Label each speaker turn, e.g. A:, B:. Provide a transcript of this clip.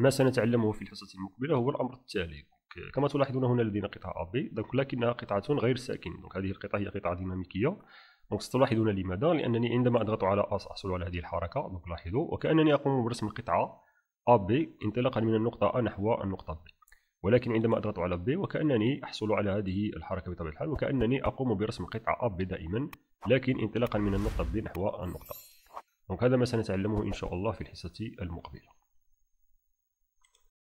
A: ما سنتعلمه في الحصة المقبلة هو الأمر التالي كما تلاحظون هنا لدينا قطعة AB دونك لكنها قطعة غير ساكن دونك هذه القطعة هي قطعة ديناميكية دونك ستلاحظون لماذا لأنني عندما أضغط على أس أحصل على هذه الحركة دونك لاحظوا وكأنني أقوم برسم القطعة AB انطلاقا من النقطة A نحو النقطة B ولكن عندما أضغط على B وكأنني أحصل على هذه الحركة بطبيعة الحال وكأنني أقوم برسم قطعة AB دائما لكن انطلاقا من النقطة B نحو النقطة دونك هذا ما سنتعلمه إن شاء الله في الحصة المقبلة